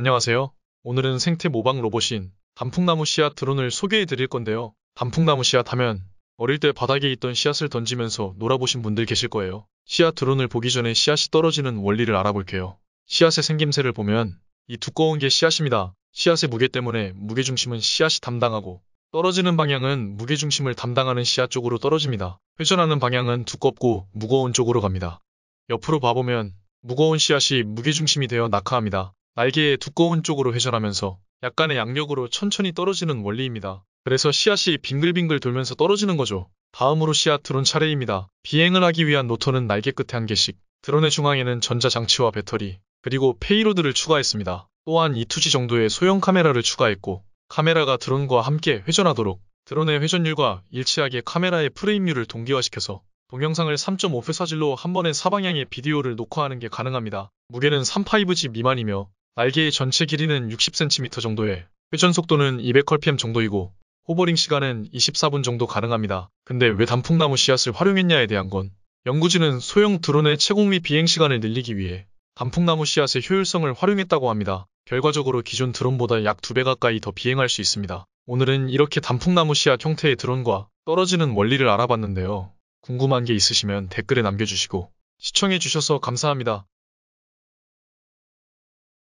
안녕하세요. 오늘은 생태 모방 로봇인 단풍나무 씨앗 드론을 소개해 드릴 건데요. 단풍나무 씨앗 하면 어릴 때 바닥에 있던 씨앗을 던지면서 놀아보신 분들 계실 거예요. 씨앗 드론을 보기 전에 씨앗이 떨어지는 원리를 알아볼게요. 씨앗의 생김새를 보면 이 두꺼운 게 씨앗입니다. 씨앗의 무게 때문에 무게중심은 씨앗이 담당하고 떨어지는 방향은 무게중심을 담당하는 씨앗 쪽으로 떨어집니다. 회전하는 방향은 두껍고 무거운 쪽으로 갑니다. 옆으로 봐보면 무거운 씨앗이 무게중심이 되어 낙하합니다. 날개의 두꺼운 쪽으로 회전하면서 약간의 양력으로 천천히 떨어지는 원리입니다. 그래서 씨앗이 빙글빙글 돌면서 떨어지는 거죠. 다음으로 씨앗 드론 차례입니다. 비행을 하기 위한 노터는 날개 끝에 한 개씩, 드론의 중앙에는 전자장치와 배터리, 그리고 페이로드를 추가했습니다. 또한 2투지 정도의 소형 카메라를 추가했고, 카메라가 드론과 함께 회전하도록 드론의 회전율과 일치하게 카메라의 프레임률을 동기화시켜서 동영상을 3.5회 사질로 한 번에 사방향의 비디오를 녹화하는 게 가능합니다. 무게는 3.5G 미만이며 날개의 전체 길이는 60cm 정도에 회전 속도는 2 0 0 r p m 정도이고 호버링 시간은 24분 정도 가능합니다. 근데 왜 단풍나무 씨앗을 활용했냐에 대한 건 연구진은 소형 드론의 채공및 비행 시간을 늘리기 위해 단풍나무 씨앗의 효율성을 활용했다고 합니다. 결과적으로 기존 드론보다 약 2배 가까이 더 비행할 수 있습니다. 오늘은 이렇게 단풍나무 씨앗 형태의 드론과 떨어지는 원리를 알아봤는데요. 궁금한 게 있으시면 댓글에 남겨주시고 시청해주셔서 감사합니다.